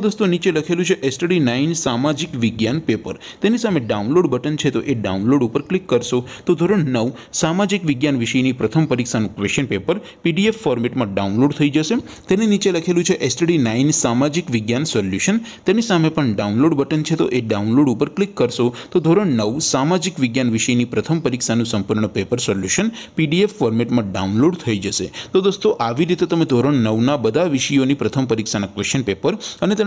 તેમાં દોસ્તો નીચે લખેલું છે એસટડી નાઇન સામાજિક વિજ્ઞાન પેપર તેની સામે ડાઉનલોડ બટન છે તો એ ડાઉનલોડ ઉપર ક્લિક કરશો તો ધોરણ નવ સામાજિક વિજ્ઞાન વિષયની પ્રથમ પરીક્ષાનું ક્વેશ્ચન પેપર પીડીએફ ફોર્મેટમાં ડાઉનલોડ થઈ જશે તેની નીચે લખેલું છે એસટડી નાઇન સામાજિક વિજ્ઞાન સોલ્યુશન તેની સામે પણ ડાઉનલોડ બટન છે તો એ ડાઉનલોડ ઉપર ક્લિક કરશો તો ધોરણ નવ સામાજિક વિજ્ઞાન વિષયની પ્રથમ પરીક્ષાનું સંપૂર્ણ પેપર સોલ્યુશન પીડીએફ ફોર્મેટમાં ડાઉનલોડ થઈ જશે તો દોસ્તો આવી રીતે તમે ધોરણ નવના બધા વિષયોની પ્રથમ પરીક્ષાના ક્વેશ્ચન પેપર અને તેના